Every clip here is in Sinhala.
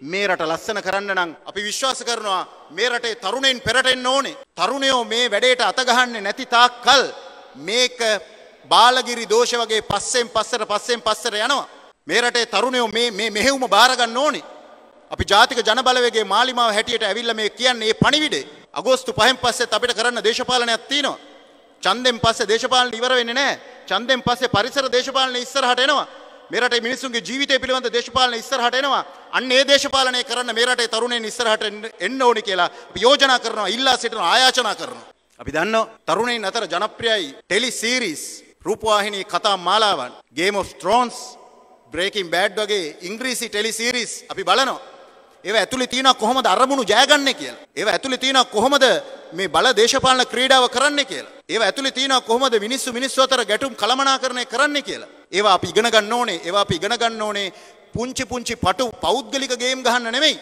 මේ රට ලස්සන කරන්න නම් අපි විශ්වාස කරනවා මේ රටේ තරුණයෙන් පෙරටෙන්න ඕනේ. තරුණයෝ මේ වැඩේට අතගහන්නේ නැති තාක් කල් මේක බාලගිරි දෝෂ වගේ පස්සෙන් පස්සට පස්සෙන් පස්සට යනවා. මේ රටේ තරුණයෝ මේ මේ මෙහෙවුම බාර ගන්න ඕනේ. අපි ජාතික ජනබලවේගයේ මාලිමාව හැටියට ඇවිල්ලා මේ කියන්නේ මේ පණිවිඩේ. අගෝස්තු 5න් පස්සෙත් අපිට කරන්න දේශපාලනයක් තියෙනවා. ඡන්දෙන් පස්සේ දේශපාලන ඉවර වෙන්නේ නැහැ. ඡන්දෙන් පස්සේ පරිසර දේශපාලන ඉස්සරහට එනවා. මේ රටේ මිනිසුන්ගේ ජීවිතය පිළිබඳ දේශපාලන ඉස්සරහට එනවා. අන්න ඒ දේශපාලනය කරන්න මේ රටේ තරුණයන් ඉස්සරහට එන්න ඕනි කියලා අපි යෝජනා කරනවා ඉල්ලා සිටින ආයාචනා කරනවා. අපි දන්නවා තරුණයින් අතර ජනප්‍රියයි ටෙලි සීරීස් රූපවාහිනී කතා මාලාවන් game of thrones breaking bad වගේ ඉංග්‍රීසි ටෙලි සීරීස් අපි බලනවා. ඒව ඇතුළේ තියෙනවා කොහොමද අරමුණු ජයගන්නේ කියලා. ඒව ඇතුළේ තියෙනවා කොහොමද මේ බල දේශපාලන ක්‍රීඩාව කරන්නේ කියලා. ඒව ඇතුළේ තියෙනවා කොහොමද මිනිස්සු මිනිස්සු අතර ගැටුම් කළමනාකරණය කරන්නේ කියලා. ඒවා අපි ඉගෙන ගන්න ඕනේ. ඒවා අපි ඉගෙන ගන්න ඕනේ පුංචි පුංචි පටු පෞද්ගලික ගේම් ගහන්න නෙමෙයි.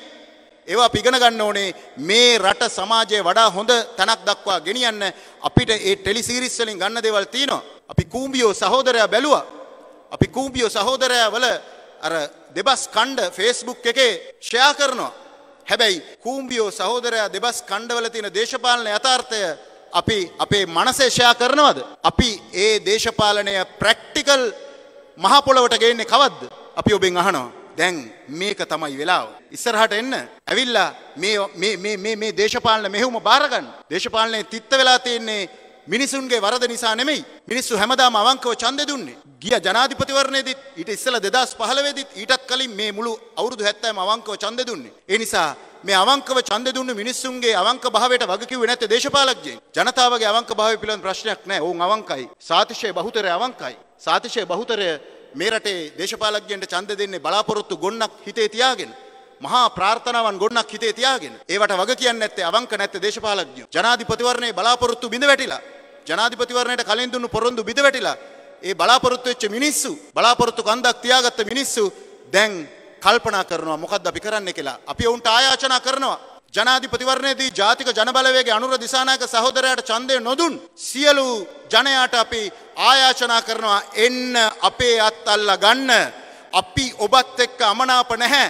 ඒවා පිගන ගන්න ඕනේ මේ රට සමාජයේ වඩා හොඳ තැනක් දක්වා ගෙනියන්න අපිට ඒ ටෙලි සීරීස් වලින් ගන්න දේවල් තියෙනවා. අපි කූඹියෝ සහෝදරයා බැලුවා. අපි කූඹියෝ සහෝදරයා වල අර දෙබස් කණ්ඩ ෆේස්බුක් එකේ ෂෙයා කරනවා. හැබැයි කූම්බියෝ සහෝදරයා දෙබස් කණ්ඩවල තියෙන දේශපාලන යථාර්ථය අපි අපේ මනසේ ෂෙයා කරනවද? අපි ඒ දේශපාලනය ප්‍රැක්ටිකල් මහපොළොවට ගේන්නේ කවද්ද? අපි ඔබෙන් අහනවා. දැන් මේක තමයි වෙලාව. ඉස්සරහට එන්න. ඇවිල්ලා මේ මේ මේ මේ මේ දේශපාලන මෙහෙයුම බාර ගන්න. දේශපාලනේ තිත්ත වෙලා තියෙන්නේ මිනිසුන්ගේ වරද නිසා නෙමෙයි. මිනිස්සු හැමදාම අවංකව ඡන්දෙ දුන්නේ. ගිය ජනාධිපතිවරණයේදීත් ඊට ඉස්සෙල්ලා 2015 ඊටත් කලින් මේ මුළු අවුරුදු 70ම අවංකව ඡන්දෙ දුන්නේ. ඒ නිසා මේ අවංකව ඡන්දෙ දුන්න මිනිස්සුන්ගේ අවංක භාවයට වග කිව්වේ නැත්තේ දේශපාලකයන්. ජනතාවගේ අවංක භාවය පිළිබඳ ප්‍රශ්නයක් නැහැ. ඔවුන් අවංකයි. සාතිශය බහුතරය අවංකයි. සාතිශය බහුතරය මේ රටේ දේශපාලඥයන්ට ඡන්ද දෙන්නේ බලාපොරොත්තු ගොන්නක් හිතේ තියාගෙන මහා ප්‍රාර්ථනාවන් ගොන්නක් හිතේ තියාගෙන ඒවට වග කියන්නේ නැත්තේ අවංක නැත්තේ දේශපාලඥයෝ ජනාධිපතිවරණේ බලාපොරොත්තු බිඳ වැටිලා ජනාධිපතිවරණයට කලින් දුන්නු පොරොන්දු බිඳ වැටිලා ඒ බලාපොරොත්තු වෙච්ච මිනිස්සු බලාපොරොත්තු කන්දක් තියාගත්ත මිනිස්සු දැන් කල්පනා කරනවා මොකද්ද අපි කරන්නේ කියලා අපි වුන්ට ආයාචනා කරනවා ජනාධිපතිවරණයේදී ජාතික ජනබලවේගේ අනුර දිසානායක සහෝදරයාට ඡන්දය නොදුන් සියලු ජනයාට අපි ආයාචනා කරනවා එන්න අපේ අත් අල්ලා ගන්න අපි ඔබත් එක්ක අමනාප නැහැ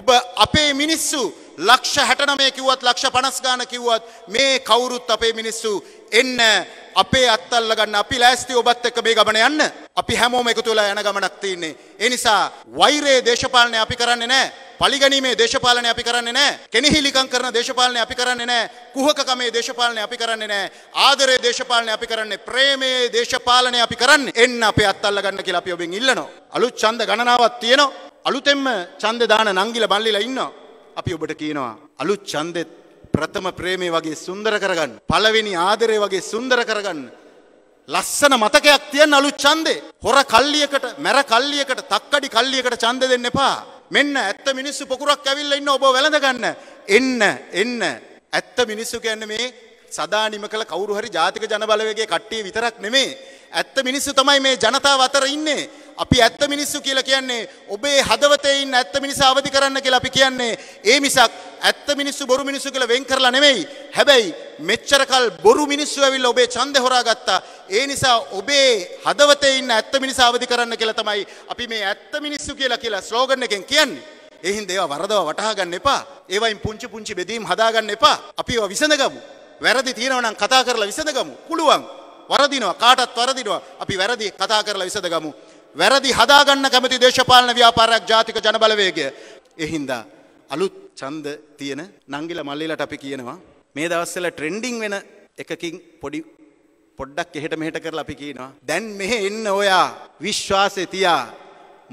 ඔබ අපේ මිනිස්සු ලක්ෂ 69 කිව්වත් ලක්ෂ 50 ගාන කිව්වත් මේ කවුරුත් අපේ මිනිස්සු එන්න අපේ අත් අල්ලා ගන්න අපි ලෑස්ති ඔබත් එක්ක මේ ගමන යන්න අපි හැමෝම එකතු වෙලා යන ගමනක් තියෙන්නේ ඒ නිසා වෛරයේ දේශපාලනය අපි කරන්නේ නැහැ පලිගැනීමේ දේශපාලනය අපි කරන්නේ නැහැ. කෙනෙහිලිකම් කරන දේශපාලනය අපි කරන්නේ නැහැ. කුහකකමේ දේශපාලනය අපි කරන්නේ නැහැ. ආදරයේ දේශපාලනය අපි කරන්නේ ප්‍රේමයේ දේශපාලනය අපි කරන්නේ. එන්න අපේ අත්තල්ල ගන්න කියලා අපි ඔබෙන් ඉල්ලනවා. අලුත් ඡන්ද ගණනාවක් තියෙනවා. අලුතෙන්ම ඡන්ද දාන නංගිල බල්ලිලා ඉන්නවා. අපි ඔබට කියනවා අලුත් ඡන්දෙත් ප්‍රථම ප්‍රේමේ වගේ සුන්දර කරගන්න. පළවෙනි ආදරේ වගේ සුන්දර කරගන්න. ලස්සන මතකයක් තියන්න අලුත් ඡන්දේ. හොර කල්ලියකට, මැර කල්ලියකට, තක්කඩි කල්ලියකට ඡන්ද දෙන්න එපා. මෙන්න ඇත්ත මිනිස්සු පොකුරක් ඇවිල්ල ඉන්න ඔබ වැළඳගන්න එන්න එන්න ඇත්ත මිනිස්සු කියන්න මේ සදානිම කළ කවරු හරි ජාතික ජනබලවගේ කට්ටිය විතරක් නෙමේ ඇත්ත මිනිස්සු තමයි මේ ජනතාව අතර ඉන්නේ අපි ඇත්ත මිනිස්සු කියලා කියන්නේ ඔබේ හදවතේ ඉන්න ඇත්ත මිනිස අවදි කරන්න කියලා අපි කියන්නේ ඒ මිසක් ඇත්ත මිනිස්සු බොරු මිනිස්සු කියලා වෙන් කරලා නෙමෙයි. හැබැයි මෙච්චර කල් බොරු මිනිස්සු ඇවිල්ලා ඔබේ ඡන්දේ හොරාගත්තා. ඒ නිසා ඔබේ හදවතේ ඉන්න ඇත්ත මිනිස්සු අවදි කරන්න කියලා තමයි අපි මේ ඇත්ත මිනිස්සු කියලා කියලා ස්ලෝගන් එකෙන් කියන්නේ. ඒ හින්දා ඒවා වරදව වටහා ගන්න එපා. ඒවයින් පුංචි පුංචි බෙදීම් හදා ගන්න එපා. අපි ඒවා විසඳගමු. වැරදි තියෙනවා නම් කතා කරලා විසඳගමු. පුළුවන්. වරදිනවා කාටත් වරදිනවා. අපි වැරදි කතා කරලා විසඳගමු. වැරදි හදාගන්න කැමති දේශපාලන ව්‍යාපාරයක් ජාතික ජනබලවේගය. එහින්දා අලුත් ඡන්ද තියෙන නංගිල මල්ලිලට අපි කියනවා මේ දවස්වල ට්‍රෙන්ඩින් වෙන එකකින් පොඩි පොඩ්ඩක් එහෙට මෙහෙට කරලා අපි කියනවා දැන් මෙහෙ එන්න ඔයා විශ්වාසෙ තියා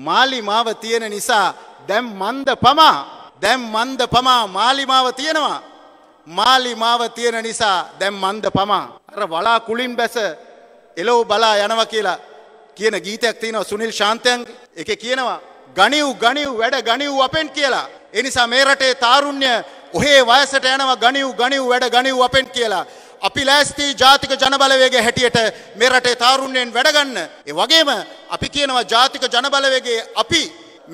මාලිමාව තියෙන නිසා දැන් මන්ද පමා දැන් මන්ද පමා මාලිමාව තියෙනවා මාලිමාව තියෙන නිසා දැන් මන්ද පමා අර වලා කුලින් බැස එලෝ බලා යනවා කියලා කියන ගීතයක් තියෙනවා සුනිල් ශාන්තයන් එකේ කියනවා ගණිව් ගණිව් වැඩ ගණිව් අපෙන් කියලා එනිසා මේ රටේ තාරුණ්‍ය ඔහේ වයසට යනවා ගනිව් ගනිව් වැඩ ගනිව් අපෙන් කියලා. අපි ලෑස්ති ජාතික ජනබලවේගේ හැටියට මේ රටේ තාරුණ්‍යයෙන් වැඩගන්න. ඒ වගේම අපි කියනවා ජාතික ජනබලවේගේ අපි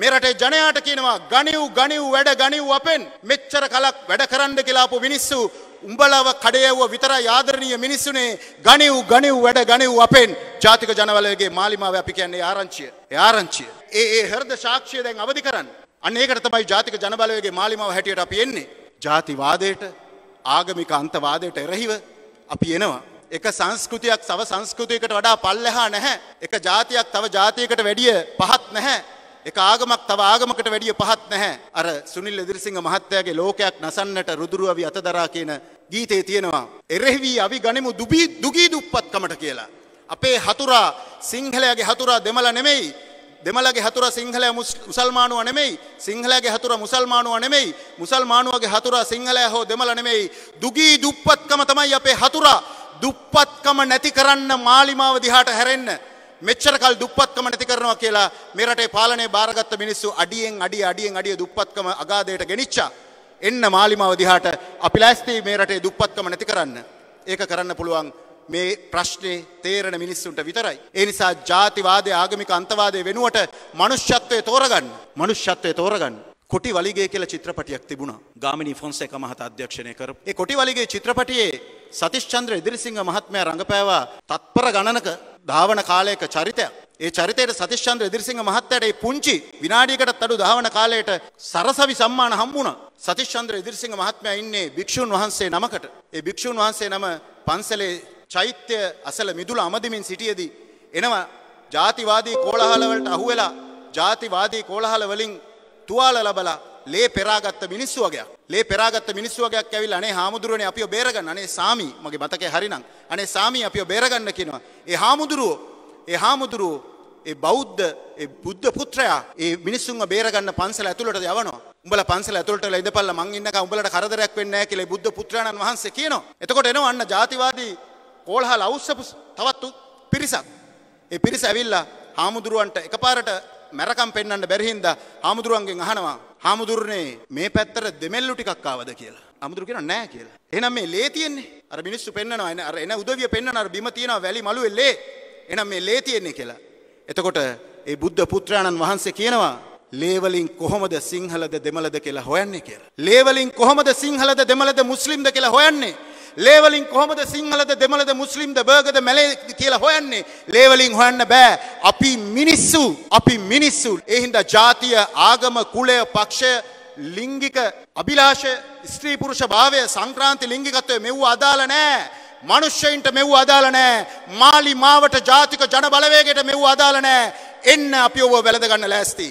මේ රටේ ජනයාට කියනවා ගනිව් ගනිව් වැඩ ගනිව් අපෙන් මෙච්චර කලක් වැඩ කරන්න කියලාපු මිනිස්සු උඹලව කඩයව්ව විතර යාදරණීය මිනිස්සුනේ ගනිව් ගනිව් වැඩ ගනිව් අපෙන් ජාතික ජනවලගේ මාලිමාව අපි කියන්නේ ආරංචිය. ඒ ආරංචිය. ඒ ඒ හෘද සාක්ෂිය දැන් අවදි කරන්න. අන්නේකට තමයි ජාතික ජනබලවගේ මාලිමාව හැටියට අපි එන්නේ ජාතිවාදයට ආගමික අන්තවාදයට එරහිව අපි එනවා. එක සංස්කෘතියක් සව සංස්කෘතියකට වඩා පල්ලෙහා නැහැ. එක ජාතියක් තව ජාතියකට වැඩිය පහත් නැහැ. එක ආගමක් තව ආගමකට වැඩිය පහත් නැහැ. අර සුනිල් එදිරිසිංහ මහත්තයාගේ ලෝකයක් නසන්නට රුදුරුවවි අතදරා කියන ගීතේ තියෙනවා. එරෙහිවී අවි ගනිමු දුබී දුගී දුප්පත්කමට කියලා. අපේ හතුරා සිංහලයාගේ හතුරා දෙමළ නෙමෙයි. දෙමළගේ හතුර සිංහල මුසල්මානුව නෙමෙයි සිංහලගේ හතුර මුසල්මානුව නෙමෙයි මුසල්මානුවගේ හතුර සිංහලය හෝ දෙමළ නෙමෙයි දුගී දුප්පත්කම තමයි අපේ හතුරා දුප්පත්කම නැති කරන්න මාලිමාව දිහාට හැරෙන්න මෙච්චර කල් දුප්පත්කම නැති කරනවා කියලා මේ රටේ පාලනය බාරගත්ත මිනිස්සු අඩියෙන් අඩිය අඩියෙන් අඩිය දුප්පත්කම අගාධයට ගෙනිච්චා එන්න මාලිමාව දිහාට අපි ලෑස්ති මේ රටේ දුප්පත්කම නැති කරන්න ඒක කරන්න පුළුවන් මේ ප්‍රශ්නේ තේරණ මිනිස්සුන්ට විතරයි. ඒ නිසා ජාතිවාදය ආගමික අන්තවාදය වෙනුවට මනුෂ්‍යත්වය තෝරගන්න. මනුෂ්‍යත්වය තෝරගන්න. කොටි වලිගේ කියලා චිත්‍රපටියක් තිබුණා. ගාමිණී ෆොන්සේක මහතා අධ්‍යක්ෂණය කරපු. ඒ කොටි වලිගේ චිත්‍රපටියේ සතිශ්චන්ද්‍ර ඉදිරිසිංහ මහත්මයා රඟපෑවා තත්පර ගණනක ධාවන කාලයක චරිතයක්. ඒ චරිතයට සතිශ්චන්ද්‍ර ඉදිරිසිංහ මහත්තයට ඒ පුංචි විනාඩියකටත් අඩු දහවන කාලයට සරසවි සම්මාන හම්බුණා. සතිශ්චන්ද්‍ර ඉදිරිසිංහ මහත්මයා ඉන්නේ භික්ෂුන් වහන්සේ නමකට. ඒ භික්ෂුන් වහන්සේ නම පන්සලේ චෛත්‍ය අසල මිදුල අමදමින් සිටියදී. එනවා ජාතිවාදී කෝලහලවලට අහුවෙලා ජාතිවාදී කෝලහල වලින් තුවාල ලබලා ලේ පෙරාගත්ත මිනිස්සු වගේ ලේ පෙරාගත්ත මිනිස්සු වගේක් ඇවිල්ලා අනේ හාමුදුරුවනේ අපිව බේරගන්න අනේ සාමි මගේ මතකේ හරිනම් අනේ සාමි අපිව බේරගන්න කියනවා ඒ හාමුදුරුවෝ ඒ හාමුදුරුවෝ ඒ බෞද්ධ ඒ බුද්ධ පුත්‍රයා ඒ මිනිස්සුන්ව බේරගන්න පන්සල ඇතුළට යවනවා උඹලා පන්සල ඇතුළට ඉඳපල්ලා මං ඉන්නකම් උඹලට කරදරයක් වෙන්නේ නැහැ කියලා බුද්ධ පුත්‍රයාණන් වහන්සේ කියනවා එතකොට එනවා අන්න ජාතිවාදී කෝල්හල අවස්සපු තවත්තු පිරිසක්. ඒ පිරිස ඇවිල්ලා හාමුදුරුවන්ට එකපාරට මැරකම් පෙන්න්න බැරිහින්ද හාමුදුරුවන්ගෙන් අහනවා හාමුදුරනේ මේ පැත්තර දෙමෙල්ලු ටිකක්කාවද කියලා. අමුදුරු කියෙන නෑ කියලා. එනම් මේ ලේ තියෙන්නේ අර මිනිස්සු පෙන්න්නවා එන අර එන උදවිය පෙන්න්න අර බිම තියෙන වැලි මලු එල්ලේ එනම් මේ ලේ තියෙන්නේ කියලා. එතකොට ඒ බුද්ධ පුත්‍රාණන් වහන්සේ කියනවා ලේවලින් කොහොමද සිංහලද දෙමලද කියලා හොයන්නේ කියලා. ලේවලින් කොහොමද සිංහලද දෙමලද මුස්ලිම්ද කියලා හොයන්නේ. ලේවලින් කොහොමද සිංහලද දෙමළද මුස්ලිම්ද බර්ගද මැලේද කියලා හොයන්නේ ලේවලින් හොයන්න බෑ අපි මිනිස්සු අපි මිනිස්සු එහින්දා ජාතිය ආගම කුලය පක්ෂය ලිංගික අභිලාෂය ස්ත්‍රී පුරුෂ භාවය සංක්‍රාන්ති ලිංගිකත්වය මෙව්ව අදාළ නෑ මනුෂ්‍යයින්ට මෙව්ව අදාළ නෑ මාලි මාවට ජාතික ජන බලවේගයට මෙව්ව අදාළ නෑ එන්න අපි ඔබ වැළඳ ගන්න ලෑස්ති